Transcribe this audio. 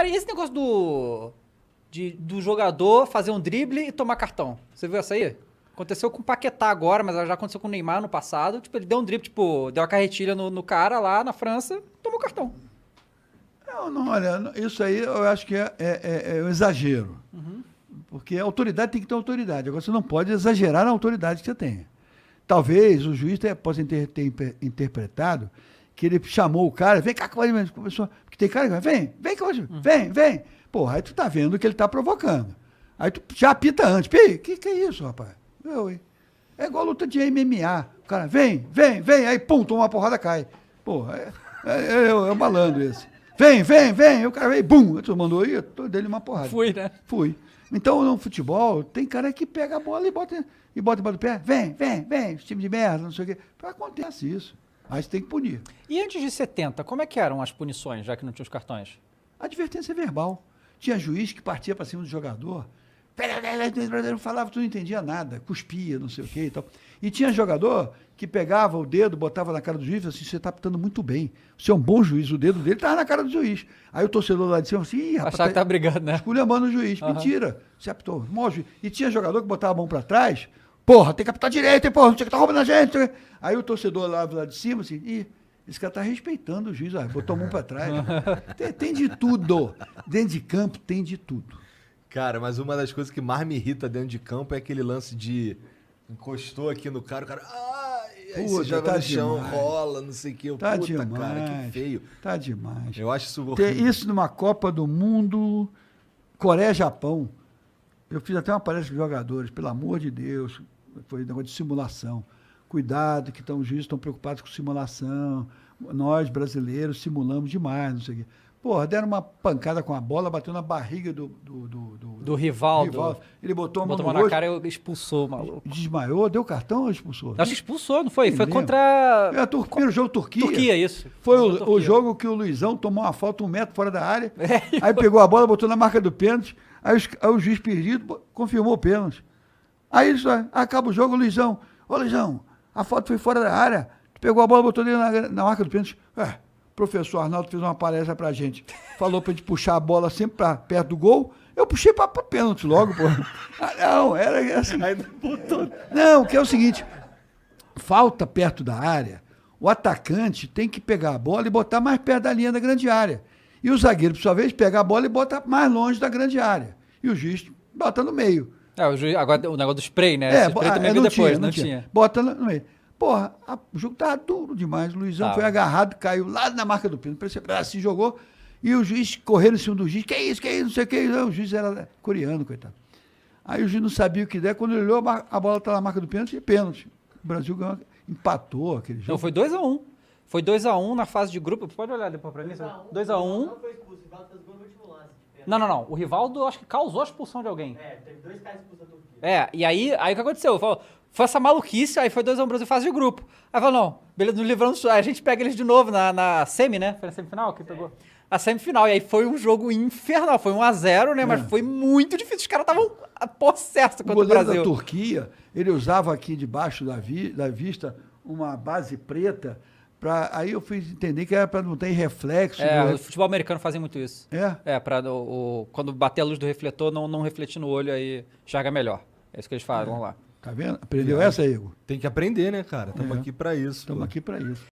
Cara, e esse negócio do. De, do jogador fazer um drible e tomar cartão? Você viu essa aí? Aconteceu com o Paquetá agora, mas já aconteceu com o Neymar no passado. Tipo, ele deu um drible, tipo, deu uma carretilha no, no cara lá na França, tomou cartão. Não, não, olha, isso aí eu acho que é, é, é, é um exagero. Uhum. Porque a autoridade tem que ter autoridade. Agora, você não pode exagerar na autoridade que você tem. Talvez o juiz tenha, possa ter, ter interpretado que ele chamou o cara, vem cá que vai, começou, porque tem cara que vem, vem que hoje, vem, vem. Porra, aí tu tá vendo que ele tá provocando. Aí tu já apita antes, pi que que é isso, rapaz? Eu, hein? É igual luta de MMA. O cara, vem, vem, vem, aí pum, toma uma porrada, cai. Porra, é, é, é, é um esse. Vem, vem, vem, o cara veio, bum, tu mandou aí, eu dei uma porrada. Fui, né? Fui. Então, no futebol, tem cara que pega a bola e bota e bota embaixo do pé, vem, vem, vem, time de merda, não sei o quê. Acontece isso. Aí você tem que punir. E antes de 70, como é que eram as punições, já que não tinha os cartões? Advertência verbal. Tinha juiz que partia para cima do jogador, não falava, tu não entendia nada, cuspia, não sei o que e tal. E tinha jogador que pegava o dedo, botava na cara do juiz, assim, você está apitando muito bem. Você é um bom juiz, o dedo dele estava na cara do juiz. Aí o torcedor lá de cima assim, Ih, rapaz, Achava que tá brigando, né? Esculhambando o juiz. Uhum. Mentira, você apitou, mó juiz. E tinha jogador que botava a mão para trás, Porra, tem capital direito, hein, porra, não sei o que tá roubando a gente. Né? Aí o torcedor lá, lá de cima, assim, esse cara tá respeitando o juiz, ó, botou a mão pra trás. tem, tem de tudo. Dentro de campo tem de tudo. Cara, mas uma das coisas que mais me irrita dentro de campo é aquele lance de encostou aqui no cara, o cara. Ah, aí puta, joga tá no chão, demais. rola, não sei o que. Tá puta, demais. cara, que feio. Tá demais. Eu acho isso horrível. Ter isso numa Copa do Mundo, Coreia-Japão. Eu fiz até uma palestra com jogadores, pelo amor de Deus foi negócio de simulação. Cuidado, que os juízes estão preocupados com simulação. Nós, brasileiros, simulamos demais, não sei o quê. Porra, deram uma pancada com a bola, bateu na barriga do. Do, do, do, do rival. Ele botou a mão, botou mão na rosto, cara e expulsou o maluco. Desmaiou, deu cartão ou expulsou? Acho que expulsou, não foi? foi lembro. contra. É, o primeiro jogo Turquia. Turquia, isso. Foi o, Turquia. o, jogo que o Luizão tomou uma falta um metro fora da área. É, aí pegou a bola, botou na marca do pênalti. Aí, aí o juiz perdido confirmou o pênalti. Aí só, acaba o jogo, o Luizão. Ô, Luizão, a foto foi fora da área. Tu pegou a bola, botou ali na, na marca do pênalti. É, professor Arnaldo fez uma palestra pra gente. Falou pra gente puxar a bola sempre pra perto do gol. Eu puxei pra, pra pênalti logo, pô. Ah, não, era assim. Aí botou. Não, que é o seguinte: falta perto da área, o atacante tem que pegar a bola e botar mais perto da linha da grande área. E o zagueiro, por sua vez, pega a bola e bota mais longe da grande área. E o juiz bota no meio. É, juiz, agora o negócio do spray, né? É, spray ah, também é, não depois, tinha, não, não tinha. tinha. Bota no meio. Porra, a, o jogo tava duro demais. O Luizão foi agarrado, caiu lá na marca do pino. Ah, se jogou. E o juiz correndo em cima do juiz. Que é isso, que é isso, não sei o que. Não, o juiz era coreano, coitado. Aí o juiz não sabia o que der. Quando ele olhou, a bola tá na marca do pênalti e pênalti. O Brasil ganhou, empatou aquele jogo. Não, foi 2x1. Um. Foi 2x1 um na fase de grupo. Pode olhar depois pra mim. 2x1. Um, um. Não foi expulso, o Rivaldo tá casou no último lance. Não, não, não. O Rivaldo acho que causou a expulsão de alguém. É, teve dois caras expulsos da Turquia. É, e aí, aí o que aconteceu? Falou, foi essa maluquice, aí foi 2x1 um Brasil fase de grupo. Aí falou, não, beleza, nos livramos, Aí a gente pega eles de novo na, na semi, né? Foi na semifinal que é. pegou? A semifinal. E aí foi um jogo infernal. Foi 1x0, um né? É. Mas foi muito difícil. Os caras estavam possessos contra o, o Brasil. O da Turquia, ele usava aqui debaixo da, vi, da vista uma base preta Pra, aí eu fui entender que era para não ter reflexo. É, né? o futebol americano fazem muito isso. É? É, para o, o, quando bater a luz do refletor, não, não refletir no olho, aí enxerga melhor. É isso que eles falam, é. vamos lá. Tá vendo? Aprendeu é. essa, Igor? Tem que aprender, né, cara? Estamos é. aqui para isso. Estamos aqui para isso.